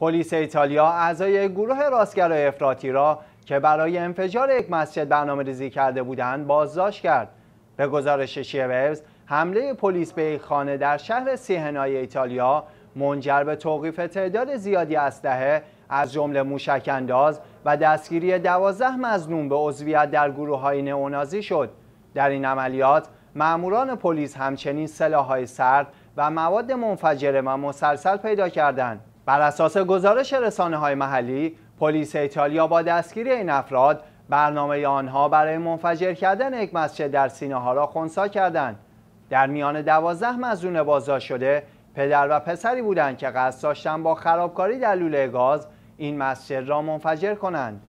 پلیس ایتالیا اعضای گروه راستگرای افراطی را که برای انفجار یک مسجد برنامه ریزی کرده بودند بازداشت کرد. به گزارش شیوز، حمله پلیس به یک خانه در شهر سیهنای ایتالیا منجر به توقیف تعداد زیادی دهه از جمله موشکانداز و دستگیری دوازده مزنون به عضویت در گروه های نئونازی شد. در این عملیات ماموران پلیس همچنین سلاح‌های سرد و مواد منفجره و مسلسل پیدا کردند. بر اساس گزارش رسانه های محلی پلیس ایتالیا با دستگیری این افراد برنامه آنها برای منفجر کردن یک مسجد در سینه ها را خونسا کردند در میان دوازده مزون بازداشت شده پدر و پسری بودند که قصد داشتند با خرابکاری در لوله گاز این مسجد را منفجر کنند